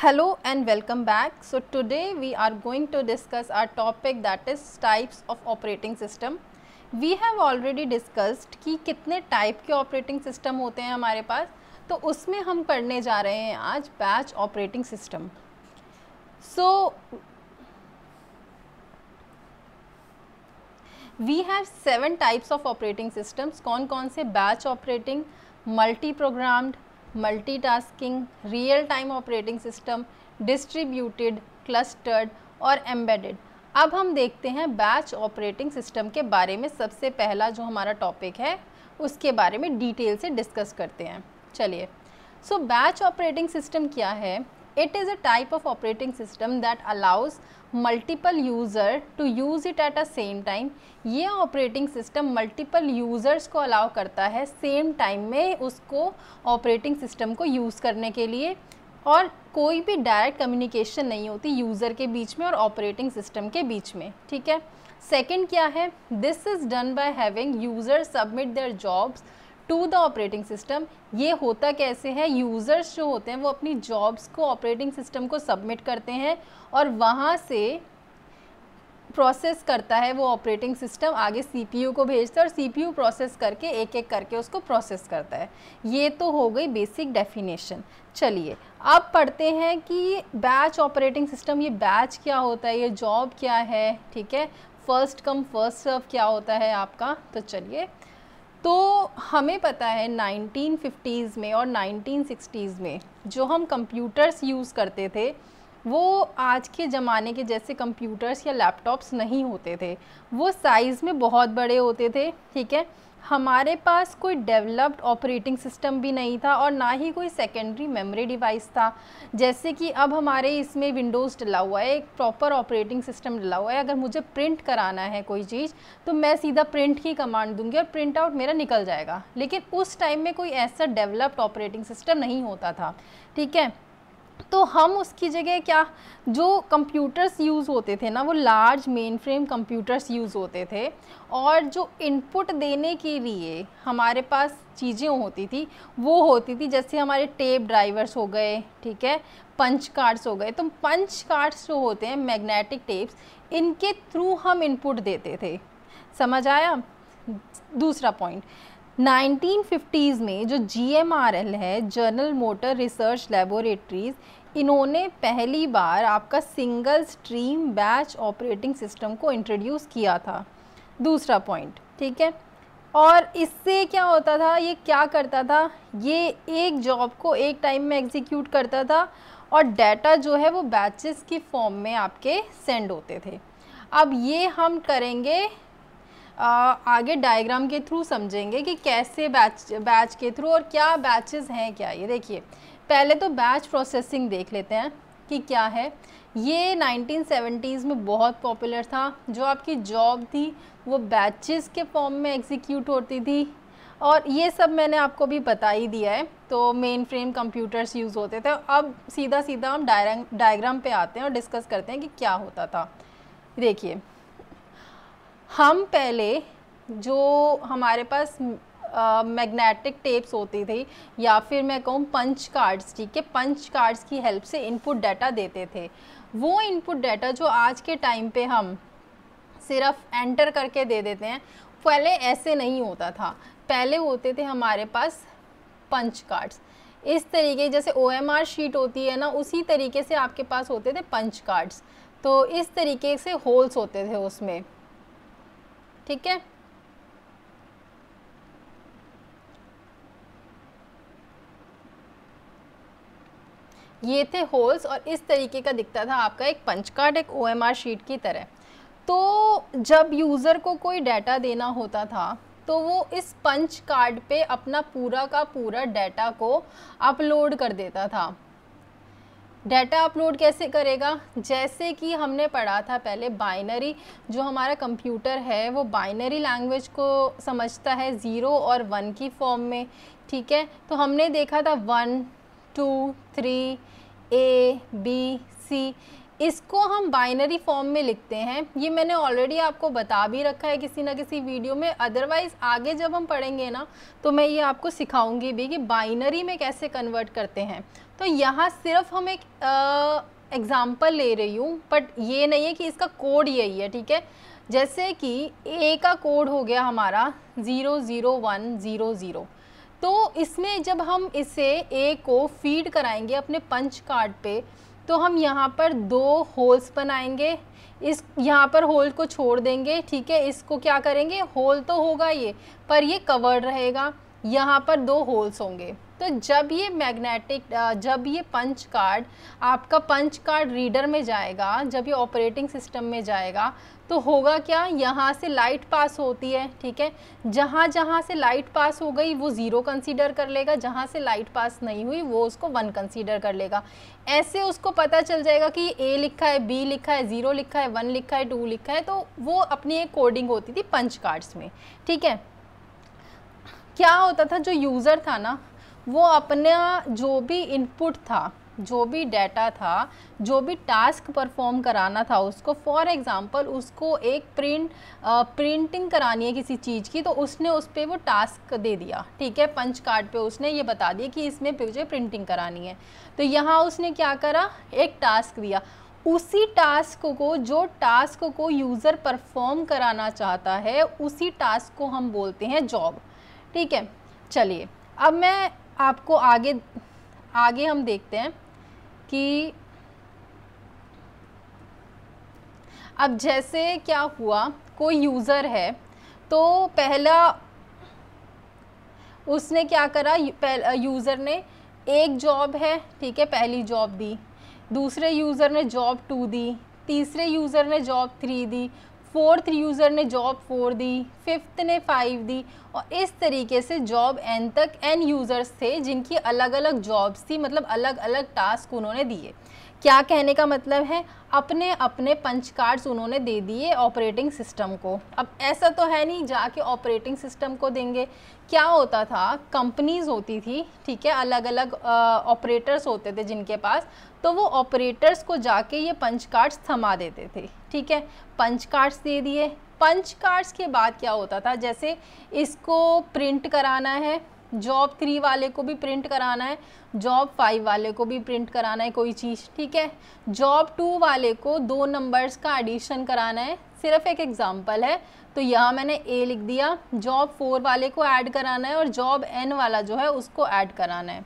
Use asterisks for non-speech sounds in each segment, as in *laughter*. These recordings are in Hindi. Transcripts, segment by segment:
hello and welcome back so today we are going to discuss our topic that is types of operating system we have already discussed कि कितने type के operating system होते हैं हमारे पास तो उसमें हम पढ़ने जा रहे हैं आज batch operating system so we have seven types of operating systems कौन कौन से batch operating multi programmed multitasking, real time operating system distributed clustered और एम्बेडेड अब हम देखते हैं बैच ऑपरेटिंग सिस्टम के बारे में सबसे पहला जो हमारा टॉपिक है उसके बारे में डिटेल से डिस्कस करते हैं चलिए सो बैच ऑपरेटिंग सिस्टम क्या है it is a type of operating system that allows multiple user to use it at a same time ये ऑपरेटिंग सिस्टम मल्टीपल यूज़र्स को अलाउ करता है सेम टाइम में उसको ऑपरेटिंग सिस्टम को यूज़ करने के लिए और कोई भी डायरेक्ट कम्युनिकेशन नहीं होती यूज़र के बीच में और ऑपरेटिंग सिस्टम के बीच में ठीक है सेकंड क्या है this is done by having user submit their jobs to the operating system ये होता कैसे है यूज़र्स जो होते हैं वो अपनी जॉब्स को ऑपरेटिंग सिस्टम को सबमिट करते हैं और वहाँ से प्रोसेस करता है वो ऑपरेटिंग सिस्टम आगे सीपीयू को भेजता है और सीपीयू प्रोसेस करके एक एक करके उसको प्रोसेस करता है ये तो हो गई बेसिक डेफिनेशन चलिए अब पढ़ते हैं कि बैच ऑपरेटिंग सिस्टम ये बैच क्या होता है ये जॉब क्या है ठीक है फर्स्ट कम फर्स्ट सर्व क्या होता है आपका तो चलिए तो हमें पता है 1950s में और 1960s में जो हम कंप्यूटर्स यूज़ करते थे वो आज के ज़माने के जैसे कंप्यूटर्स या लैपटॉप्स नहीं होते थे वो साइज़ में बहुत बड़े होते थे ठीक है हमारे पास कोई डेवलप्ड ऑपरेटिंग सिस्टम भी नहीं था और ना ही कोई सेकेंडरी मेमोरी डिवाइस था जैसे कि अब हमारे इसमें विंडोज़ डला हुआ है एक प्रॉपर ऑपरेटिंग सिस्टम डला हुआ है अगर मुझे प्रिंट कराना है कोई चीज़ तो मैं सीधा प्रिंट की कमांड दूंगी और प्रिंट आउट मेरा निकल जाएगा लेकिन उस टाइम में कोई ऐसा डेवलप्ड ऑपरेटिंग सिस्टम नहीं होता था ठीक है तो हम उसकी जगह क्या जो कंप्यूटर्स यूज़ होते थे ना वो large mainframe computers use होते थे और जो इनपुट देने के लिए हमारे पास चीज़ें होती थी वो होती थी जैसे हमारे टेप ड्राइवर्स हो गए ठीक है पंच कार्ड्स हो गए तो पंच कार्ड्स जो होते हैं मैग्नेटिक टेप्स इनके थ्रू हम इनपुट देते थे समझ आया दूसरा पॉइंट 1950s में जो जी है जर्नल मोटर रिसर्च लेबोरेटरीज इन्होंने पहली बार आपका single stream batch operating system को इंट्रोड्यूस किया था दूसरा पॉइंट ठीक है और इससे क्या होता था ये क्या करता था ये एक जॉब को एक टाइम में एग्जीक्यूट करता था और डाटा जो है वो बैचेस की फॉर्म में आपके सेंड होते थे अब ये हम करेंगे आगे डायग्राम के थ्रू समझेंगे कि कैसे बैच बैच के थ्रू और क्या बैचेस हैं क्या ये देखिए पहले तो बैच प्रोसेसिंग देख लेते हैं कि क्या है ये 1970s में बहुत पॉपुलर था जो आपकी जॉब थी वो बैचेस के फॉर्म में एग्जीक्यूट होती थी और ये सब मैंने आपको भी बता ही दिया है तो मेन फ्रेम कंप्यूटर्स यूज़ होते थे अब सीधा सीधा हम डायग्राम पे आते हैं और डिस्कस करते हैं कि क्या होता था देखिए हम पहले जो हमारे पास मैग्नेटिक uh, टेप्स होती थी या फिर मैं कहूँ पंच कार्ड्स ठीक है पंच कार्ड्स की हेल्प से इनपुट डाटा देते थे वो इनपुट डाटा जो आज के टाइम पे हम सिर्फ एंटर करके दे देते हैं पहले ऐसे नहीं होता था पहले होते थे हमारे पास पंच कार्ड्स इस तरीके जैसे ओ शीट होती है ना उसी तरीके से आपके पास होते थे पंच कार्ड्स तो इस तरीके से होल्स होते थे उसमें ठीक है ये थे होल्स और इस तरीके का दिखता था आपका एक पंच कार्ड एक ओ शीट की तरह तो जब यूज़र को कोई डाटा देना होता था तो वो इस पंच कार्ड पे अपना पूरा का पूरा डाटा को अपलोड कर देता था डाटा अपलोड कैसे करेगा जैसे कि हमने पढ़ा था पहले बाइनरी जो हमारा कंप्यूटर है वो बाइनरी लैंग्वेज को समझता है ज़ीरो और वन की फॉर्म में ठीक है तो हमने देखा था one two three A B C इसको हम बाइनरी फॉर्म में लिखते हैं ये मैंने ऑलरेडी आपको बता भी रखा है किसी ना किसी वीडियो में अदरवाइज़ आगे जब हम पढ़ेंगे ना तो मैं ये आपको सिखाऊंगी भी कि बाइनरी में कैसे कन्वर्ट करते हैं तो यहाँ सिर्फ हम एक एग्ज़ाम्पल ले रही हूँ बट ये नहीं है कि इसका कोड यही है ठीक है जैसे कि ए का कोड हो गया हमारा zero zero one zero zero तो इसमें जब हम इसे ए को फीड कराएंगे अपने पंच कार्ड पे तो हम यहाँ पर दो होल्स बनाएंगे इस यहाँ पर होल को छोड़ देंगे ठीक है इसको क्या करेंगे होल तो होगा ये पर ये कवर्ड रहेगा यहाँ पर दो होल्स होंगे तो जब ये मैग्नेटिक जब ये पंच कार्ड आपका पंच कार्ड रीडर में जाएगा जब ये ऑपरेटिंग सिस्टम में जाएगा तो होगा क्या यहाँ से लाइट पास होती है ठीक है जहाँ जहाँ से लाइट पास हो गई वो ज़ीरो कंसीडर कर लेगा जहाँ से लाइट पास नहीं हुई वो उसको वन कंसीडर कर लेगा ऐसे उसको पता चल जाएगा कि ए लिखा है बी लिखा है ज़ीरो लिखा है वन लिखा है टू लिखा है तो वो अपनी एक कोडिंग होती थी पंच कार्ड्स में ठीक है क्या होता था जो यूज़र था ना वो अपना जो भी इनपुट था जो भी डाटा था जो भी टास्क परफॉर्म कराना था उसको फॉर एग्ज़ाम्पल उसको एक प्रिंट प्रिंटिंग करानी है किसी चीज़ की तो उसने उस पर वो टास्क दे दिया ठीक है पंच कार्ड पे उसने ये बता दिया कि इसमें मुझे प्रिंटिंग करानी है तो यहाँ उसने क्या करा एक टास्क दिया उसी टास्क को जो टास्क को यूज़र परफॉर्म कराना चाहता है उसी टास्क को हम बोलते हैं जॉब ठीक है चलिए अब मैं आपको आगे आगे हम देखते हैं कि अब जैसे क्या हुआ कोई यूज़र है तो पहला उसने क्या करा यूज़र ने एक जॉब है ठीक है पहली जॉब दी दूसरे यूज़र ने जॉब टू दी तीसरे यूज़र ने जॉब थ्री दी फोर्थ यूज़र ने जॉब फोर दी फिफ्थ ने फाइव दी और इस तरीके से जॉब एन तक एन यूज़र्स थे जिनकी अलग अलग जॉब्स थी मतलब अलग अलग टास्क उन्होंने दिए क्या कहने का मतलब है अपने अपने पंच कार्ड्स उन्होंने दे दिए ऑपरेटिंग सिस्टम को अब ऐसा तो है नहीं जाके ऑपरेटिंग सिस्टम को देंगे क्या होता था कंपनीज होती थी ठीक है अलग अलग ऑपरेटर्स होते थे जिनके पास तो वो ऑपरेटर्स को जाके ये पंच कार्ड्स थमा देते थे ठीक है पंच कार्ड्स दे दिए पंच कार्ड्स के बाद क्या होता था जैसे इसको प्रिंट कराना है जॉब थ्री वाले को भी प्रिंट कराना है जॉब फाइव वाले को भी प्रिंट कराना है कोई चीज़ ठीक है जॉब टू वाले को दो नंबर्स का एडिशन कराना है सिर्फ एक एग्ज़ाम्पल है तो यहाँ मैंने ए लिख दिया जॉब फोर वाले को ऐड कराना है और जॉब एन वाला जो है उसको ऐड कराना है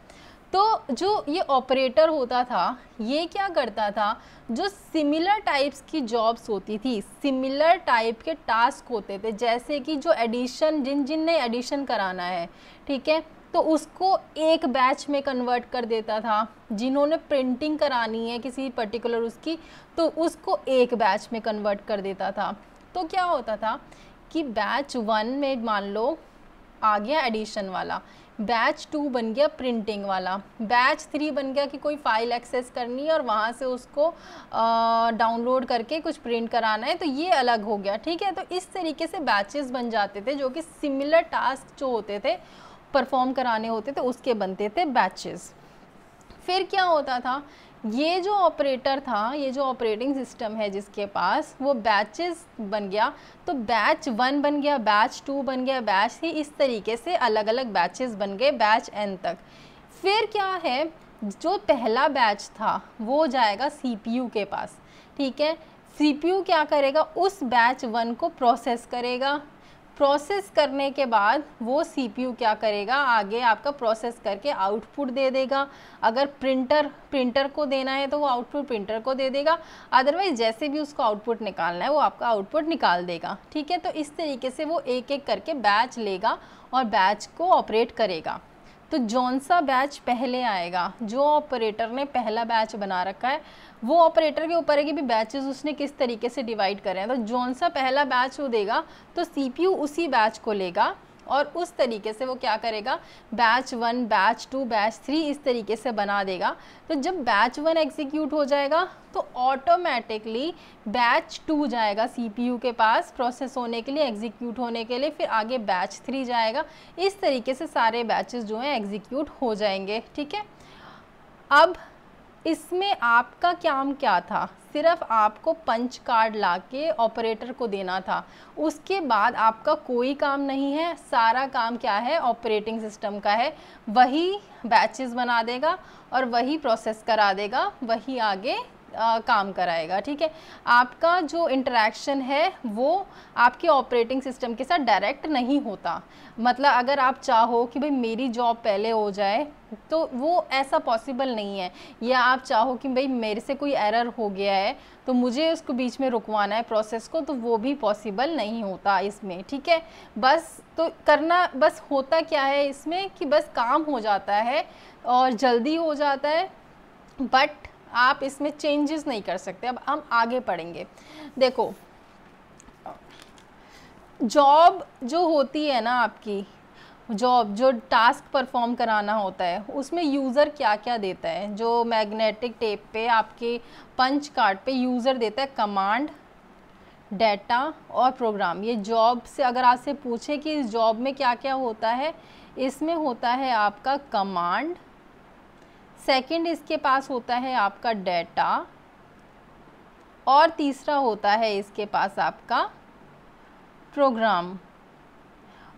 तो जो ये ऑपरेटर होता था ये क्या करता था जो सिमिलर टाइप्स की जॉब्स होती थी सिमिलर टाइप के टास्क होते थे जैसे कि जो एडिशन जिन जिन ने एडिशन कराना है ठीक है तो उसको एक बैच में कन्वर्ट कर देता था जिन्होंने प्रिंटिंग करानी है किसी पर्टिकुलर उसकी तो उसको एक बैच में कन्वर्ट कर देता था तो क्या होता था कि बैच वन में मान लो आ गया एडिशन वाला बैच टू बन गया प्रिंटिंग वाला बैच थ्री बन गया कि कोई फ़ाइल एक्सेस करनी है और वहाँ से उसको डाउनलोड करके कुछ प्रिंट कराना है तो ये अलग हो गया ठीक है तो इस तरीके से बैचेस बन जाते थे जो कि सिमिलर टास्क जो होते थे परफॉर्म कराने होते थे उसके बनते थे बैचेस फिर क्या होता था ये जो ऑपरेटर था ये जो ऑपरेटिंग सिस्टम है जिसके पास वो बैचेस बन गया तो बैच वन बन गया बैच टू बन गया बैच थ्री इस तरीके से अलग अलग बैचेस बन गए बैच एन तक फिर क्या है जो पहला बैच था वो जाएगा सीपीयू के पास ठीक है सीपीयू क्या करेगा उस बैच वन को प्रोसेस करेगा प्रोसेस करने के बाद वो सीपीयू क्या करेगा आगे आपका प्रोसेस करके आउटपुट दे देगा अगर प्रिंटर प्रिंटर को देना है तो वो आउटपुट प्रिंटर को दे देगा अदरवाइज जैसे भी उसको आउटपुट निकालना है वो आपका आउटपुट निकाल देगा ठीक है तो इस तरीके से वो एक एक करके बैच लेगा और बैच को ऑपरेट करेगा तो जौन सा बैच पहले आएगा जो ऑपरेटर ने पहला बैच बना रखा है वो ऑपरेटर के ऊपर है कि भी बैचेस उसने किस तरीके से डिवाइड करें तो जौन सा पहला बैच वो देगा तो सीपीयू उसी बैच को लेगा और उस तरीके से वो क्या करेगा batch one batch two batch three इस तरीके से बना देगा तो जब बैच वन एग्जीक्यूट हो जाएगा तो ऑटोमेटिकली बैच टू जाएगा सीपीयू के पास प्रोसेस होने के लिए एग्जीक्यूट होने के लिए फिर आगे बैच थ्री जाएगा इस तरीके से सारे बैचेस जो हैं एग्जीक्यूट हो जाएंगे ठीक है अब इसमें आपका काम क्या था सिर्फ आपको पंच कार्ड ला के ऑपरेटर को देना था उसके बाद आपका कोई काम नहीं है सारा काम क्या है ऑपरेटिंग सिस्टम का है वही बैचेस बना देगा और वही प्रोसेस करा देगा वही आगे आ, काम कराएगा ठीक है आपका जो इंटरेक्शन है वो आपके ऑपरेटिंग सिस्टम के साथ डायरेक्ट नहीं होता मतलब अगर आप चाहो कि भाई मेरी जॉब पहले हो जाए तो वो ऐसा पॉसिबल नहीं है या आप चाहो कि भाई मेरे से कोई एरर हो गया है तो मुझे उसको बीच में रुकवाना है प्रोसेस को तो वो भी पॉसिबल नहीं होता इसमें ठीक है बस तो करना बस होता क्या है इसमें कि बस काम हो जाता है और जल्दी हो जाता है बट आप इसमें चेंजेस नहीं कर सकते अब हम आगे पढ़ेंगे देखो जॉब जो होती है ना आपकी जॉब जो टास्क परफॉर्म कराना होता है उसमें यूज़र क्या क्या देता है जो मैग्नेटिक टेप पे आपके पंच कार्ड पे यूज़र देता है कमांड डेटा और प्रोग्राम ये जॉब से अगर आपसे पूछे कि इस जॉब में क्या क्या होता है इसमें होता है आपका कमांड सेकंड इसके पास होता है आपका डेटा और तीसरा होता है इसके पास आपका प्रोग्राम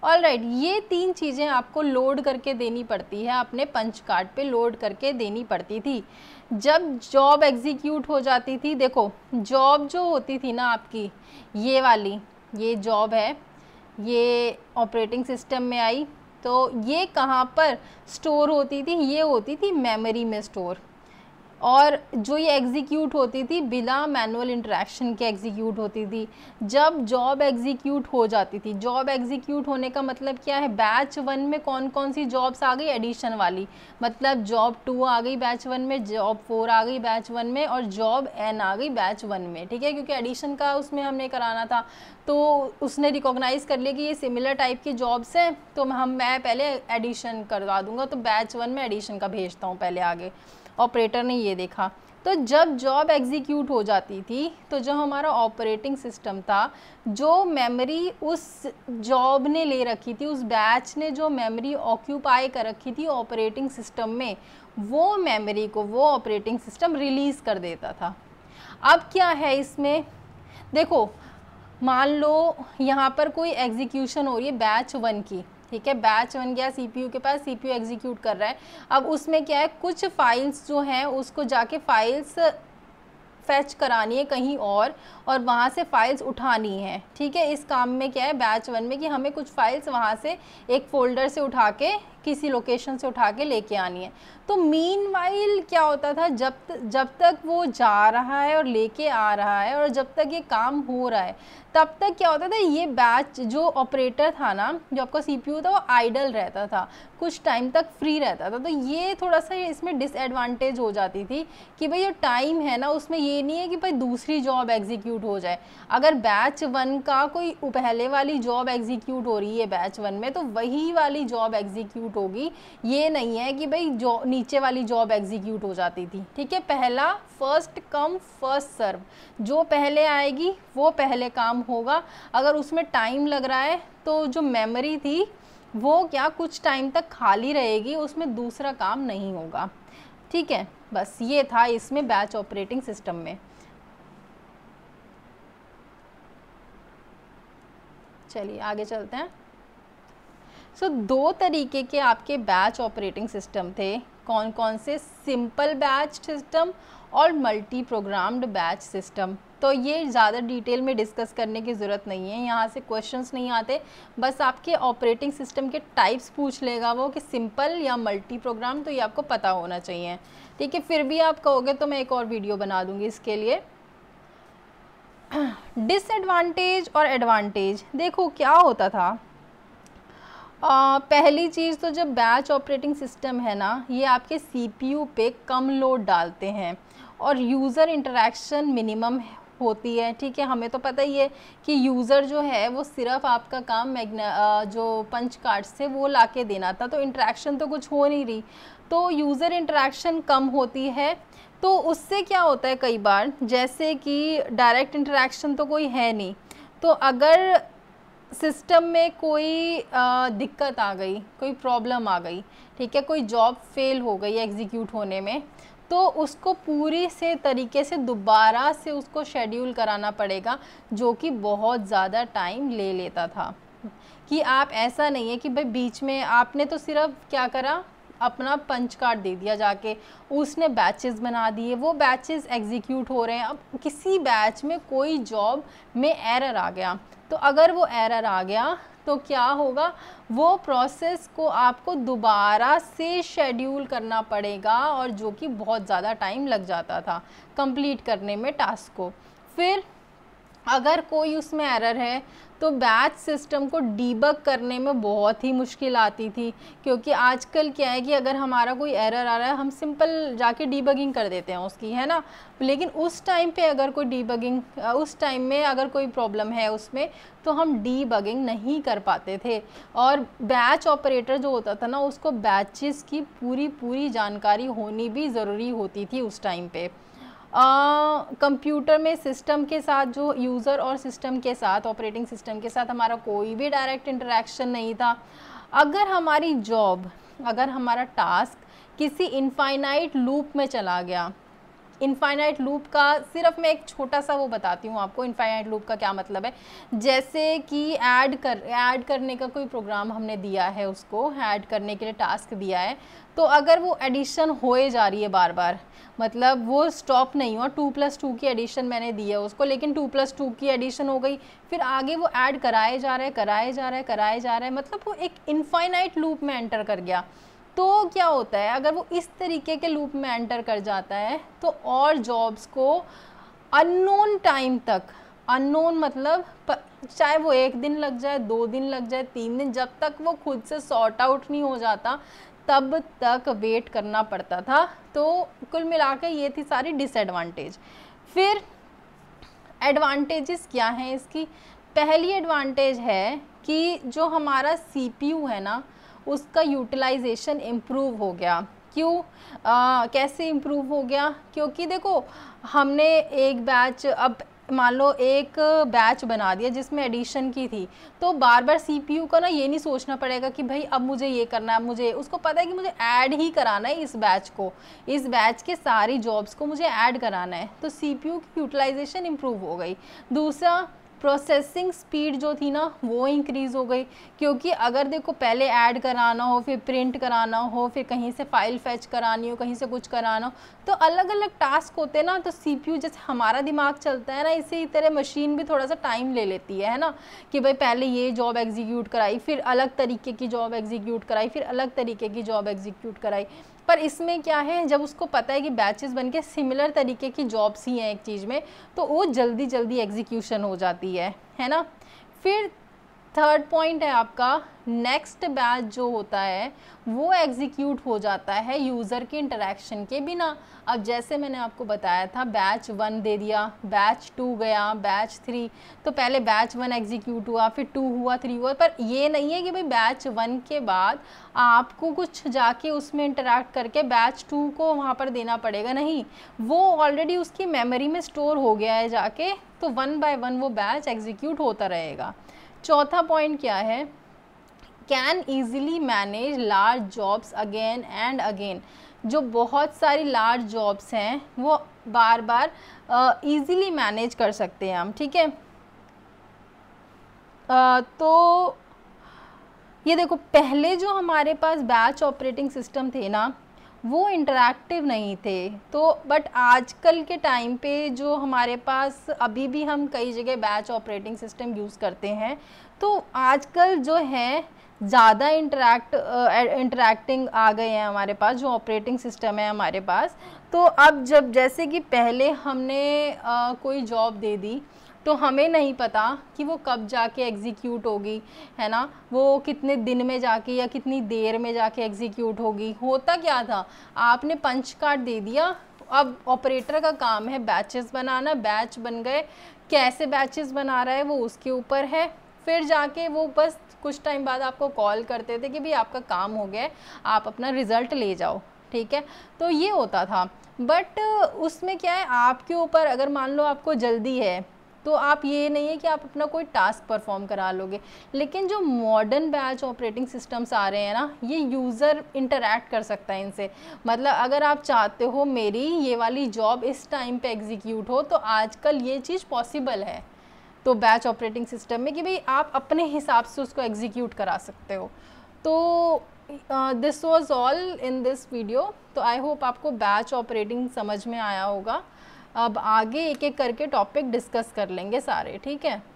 ऑल राइट right, ये तीन चीज़ें आपको लोड करके देनी पड़ती है अपने पंच कार्ड पे लोड करके देनी पड़ती थी जब जॉब एग्जीक्यूट हो जाती थी देखो जॉब जो होती थी ना आपकी ये वाली ये जॉब है ये ऑपरेटिंग सिस्टम में आई तो ये कहाँ पर स्टोर होती थी ये होती थी मेमोरी में स्टोर और जो ये एग्जीक्यूट होती थी बिना मैनुअल इंटरेक्शन के एग्जीक्यूट होती थी जब जॉब एग्जीक्यूट हो जाती थी जॉब एग्जीक्यूट होने का मतलब क्या है बैच वन में कौन कौन सी जॉब्स आ गई एडिशन वाली मतलब जॉब टू आ गई बैच वन में जॉब फोर आ गई बैच वन में और जॉब एन आ गई बैच वन में ठीक है क्योंकि एडिशन का उसमें हमने कराना था तो उसने रिकोगनाइज़ कर लिया कि ये सिमिलर टाइप की जॉब्स हैं तो हम मैं पहले एडिशन करवा दूँगा तो बैच वन में एडिशन का भेजता हूँ पहले आगे ऑपरेटर ने ये देखा तो जब जॉब एग्जीक्यूट हो जाती थी तो जो हमारा ऑपरेटिंग सिस्टम था जो मेमोरी उस जॉब ने ले रखी थी उस बैच ने जो मेमोरी ऑक्यूपाई कर रखी थी ऑपरेटिंग सिस्टम में वो मेमोरी को वो ऑपरेटिंग सिस्टम रिलीज़ कर देता था अब क्या है इसमें देखो मान लो यहाँ पर कोई एग्जीक्यूशन हो रही है बैच वन की ठीक है बैच बन गया सीपीयू के पास सीपीयू एग्जीक्यूट कर रहा है अब उसमें क्या है कुछ फाइल्स जो हैं उसको जाके फाइल्स फैच करानी है कहीं और और वहाँ से फ़ाइल्स उठानी है ठीक है इस काम में क्या है बैच वन में कि हमें कुछ फ़ाइल्स वहाँ से एक फ़ोल्डर से उठा के किसी लोकेशन से उठा के लेके आनी है तो मीन क्या होता था जब त, जब तक वो जा रहा है और लेके आ रहा है और जब तक ये काम हो रहा है तब तक क्या होता था ये बैच जो ऑपरेटर था ना जो आपका सी था वो आइडल रहता था कुछ टाइम तक फ्री रहता था तो ये थोड़ा सा इसमें डिसएडवांटेज हो जाती थी कि भाई जो टाइम है ना उसमें ये नहीं है कि भाई दूसरी जॉब एग्जीक्यूट हो जाए अगर बैच वन का कोई पहले वाली जॉब एग्जीक्यूट हो रही है बैच वन में तो वही वाली जॉब एग्जीक्यूट एग्जीक्यूट होगी ये नहीं है कि भाई जो नीचे वाली जॉब एग्जीक्यूट हो जाती थी ठीक है पहला फर्स्ट कम फर्स्ट सर्व जो पहले आएगी वो पहले काम होगा अगर उसमें टाइम लग रहा है तो जो मेमोरी थी वो क्या कुछ टाइम तक खाली रहेगी उसमें दूसरा काम नहीं होगा ठीक है बस ये था इसमें बैच ऑपरेटिंग सिस्टम में चलिए आगे चलते हैं सो so, दो तरीके के आपके बैच ऑपरेटिंग सिस्टम थे कौन कौन से सिंपल बैच सिस्टम और मल्टी प्रोग्राम्ड बैच सिस्टम तो ये ज़्यादा डिटेल में डिस्कस करने की ज़रूरत नहीं है यहाँ से क्वेश्चंस नहीं आते बस आपके ऑपरेटिंग सिस्टम के टाइप्स पूछ लेगा वो कि सिंपल या मल्टी प्रोग्राम तो ये आपको पता होना चाहिए ठीक है फिर भी आप कहोगे तो मैं एक और वीडियो बना दूँगी इसके लिए डिसएडवांटेज *clears throat* और एडवांटेज देखो क्या होता था आ, पहली चीज़ तो जब बैच ऑपरेटिंग सिस्टम है ना ये आपके सीपीयू पे कम लोड डालते हैं और यूज़र इंटरेक्शन मिनिमम होती है ठीक है हमें तो पता ही है कि यूज़र जो है वो सिर्फ आपका काम मैगना जो पंच कार्ड से वो ला के देना था तो इंटरेक्शन तो कुछ हो नहीं रही तो यूज़र इंटरेक्शन कम होती है तो उससे क्या होता है कई बार जैसे कि डायरेक्ट इंटरेक्शन तो कोई है नहीं तो अगर सिस्टम में कोई आ, दिक्कत आ गई कोई प्रॉब्लम आ गई ठीक है कोई जॉब फेल हो गई एग्जीक्यूट होने में तो उसको पूरी से तरीके से दोबारा से उसको शेड्यूल कराना पड़ेगा जो कि बहुत ज़्यादा टाइम ले लेता था कि आप ऐसा नहीं है कि भाई बीच में आपने तो सिर्फ क्या करा अपना पंच कार्ड दे दिया जाके उसने बैचेस बना दिए वो बैचेस एग्जीक्यूट हो रहे हैं अब किसी बैच में कोई जॉब में एरर आ गया तो अगर वो एरर आ गया तो क्या होगा वो प्रोसेस को आपको दोबारा से शेड्यूल करना पड़ेगा और जो कि बहुत ज़्यादा टाइम लग जाता था कंप्लीट करने में टास्क को फिर अगर कोई उसमें एरर है तो बैच सिस्टम को डीबग करने में बहुत ही मुश्किल आती थी क्योंकि आजकल क्या है कि अगर हमारा कोई एरर आ रहा है हम सिंपल जाके डीबगिंग कर देते हैं उसकी है ना लेकिन उस टाइम पे अगर कोई डीबगिंग उस टाइम में अगर कोई प्रॉब्लम है उसमें तो हम डीबगिंग नहीं कर पाते थे और बैच ऑपरेटर जो होता था ना उसको बैचेस की पूरी पूरी जानकारी होनी भी ज़रूरी होती थी उस टाइम पर कंप्यूटर में सिस्टम के साथ जो यूज़र और सिस्टम के साथ ऑपरेटिंग सिस्टम के साथ हमारा कोई भी डायरेक्ट इंटरेक्शन नहीं था अगर हमारी जॉब अगर हमारा टास्क किसी इनफाइनाइट लूप में चला गया इनफाइनाइट लूप का सिर्फ मैं एक छोटा सा वो बताती हूँ आपको इनफाइनाइट लूप का क्या मतलब है जैसे कि ऐड कर ऐड करने का कोई प्रोग्राम हमने दिया है उसको ऐड करने के लिए टास्क दिया है तो अगर वो एडिशन होए जा रही है बार बार मतलब वो स्टॉप नहीं हुआ टू प्लस टू की एडिशन मैंने दी है उसको लेकिन टू प्लस टू की एडिशन हो गई फिर आगे वो ऐड कराए जा रहा है कराए जा रहा है कराए जा रहा है मतलब वो एक इनफाइनाइट लूप में एंटर कर गया तो क्या होता है अगर वो इस तरीके के लूप में एंटर कर जाता है तो और जॉब्स को अननोन टाइम तक अननोन मतलब चाहे वो एक दिन लग जाए दो दिन लग जाए तीन दिन जब तक वो खुद से सॉर्ट आउट नहीं हो जाता तब तक वेट करना पड़ता था तो कुल मिला के ये थी सारी डिसएडवांटेज फिर एडवांटेजेस क्या हैं इसकी पहली एडवांटेज है कि जो हमारा सीपीयू है ना उसका यूटिलाइजेशन इम्प्रूव हो गया क्यों कैसे इम्प्रूव हो गया क्योंकि देखो हमने एक बैच अब मान लो एक बैच बना दिया जिसमें एडिशन की थी तो बार बार सीपीयू का ना ये नहीं सोचना पड़ेगा कि भाई अब मुझे ये करना है मुझे उसको पता है कि मुझे ऐड ही कराना है इस बैच को इस बैच के सारी जॉब्स को मुझे ऐड कराना है तो सीपीयू की यूटिलाइजेशन इम्प्रूव हो गई दूसरा प्रोसेसिंग स्पीड जो थी ना वो इंक्रीज़ हो गई क्योंकि अगर देखो पहले ऐड कराना हो फिर प्रिंट कराना हो फिर कहीं से फ़ाइल फैच करानी हो कहीं से कुछ कराना हो तो अलग अलग टास्क होते हैं ना तो सीपीयू जैसे हमारा दिमाग चलता है ना इसी तरह मशीन भी थोड़ा सा टाइम ले लेती है है ना कि भाई पहले ये जॉब एग्जीक्यूट कराई फिर अलग तरीके की जॉब एग्जीक्यूट कराई फिर अलग तरीके की जॉब एग्जीक्यूट कराई पर इसमें क्या है जब उसको पता है कि बैचेस बन के सिमिलर तरीके की जॉब्स ही हैं एक चीज़ में तो वो जल्दी जल्दी एग्जीक्यूशन हो जाती है है ना फिर थर्ड पॉइंट है आपका नेक्स्ट बैच जो होता है वो एग्जीक्यूट हो जाता है यूज़र के इंटरेक्शन के बिना अब जैसे मैंने आपको बताया था बैच वन दे दिया बैच टू गया बैच थ्री तो पहले बैच वन एग्जीक्यूट हुआ फिर टू हुआ थ्री हुआ पर ये नहीं है कि भाई बैच वन के बाद आपको कुछ जाके उसमें इंटरेक्ट करके बैच टू को वहाँ पर देना पड़ेगा नहीं वो ऑलरेडी उसकी मेमोरी में स्टोर हो गया है जाके तो वन बाय वन वो बैच एग्जीक्यूट होता रहेगा चौथा पॉइंट क्या है can easily manage large jobs again and again जो बहुत सारी लार्ज जॉब्स हैं वो बार बार ईज़िली मैनेज कर सकते हैं हम ठीक है तो ये देखो पहले जो हमारे पास बैच ऑपरेटिंग सिस्टम थे ना वो इंटरेक्टिव नहीं थे तो बट आजकल के टाइम पे जो हमारे पास अभी भी हम कई जगह बैच ऑपरेटिंग सिस्टम यूज़ करते हैं तो आजकल जो है ज़्यादा इंटरेक्ट इंटरेक्टिंग आ गए हैं हमारे पास जो ऑपरेटिंग सिस्टम है हमारे पास तो अब जब जैसे कि पहले हमने uh, कोई जॉब दे दी तो हमें नहीं पता कि वो कब जाके एग्जीक्यूट होगी है ना वो कितने दिन में जाके या कितनी देर में जाके एग्जीक्यूट होगी होता क्या था आपने पंच कार्ड दे दिया अब ऑपरेटर का काम है बैचेस बनाना बैच बन गए कैसे बैचेस बना रहा है वो उसके ऊपर है फिर जाके वो बस कुछ टाइम बाद आपको कॉल करते थे कि भाई आपका काम हो गया आप अपना रिज़ल्ट ले जाओ ठीक है तो ये होता था बट उसमें क्या है आपके ऊपर अगर मान लो आपको जल्दी है तो आप ये नहीं है कि आप अपना कोई टास्क परफॉर्म करा लोगे लेकिन जो मॉडर्न बैच ऑपरेटिंग सिस्टम्स आ रहे हैं ना ये यूज़र इंटरेक्ट कर सकता है इनसे मतलब अगर आप चाहते हो मेरी ये वाली जॉब इस टाइम पे एग्जीक्यूट हो तो आजकल ये चीज़ पॉसिबल है तो बैच ऑपरेटिंग सिस्टम में कि भाई आप अपने हिसाब से उसको एग्जीक्यूट करा सकते हो तो this was all in this video तो आई होप आपको बैच ऑपरेटिंग समझ में आया होगा अब आगे एक एक करके टॉपिक डिस्कस कर लेंगे सारे ठीक है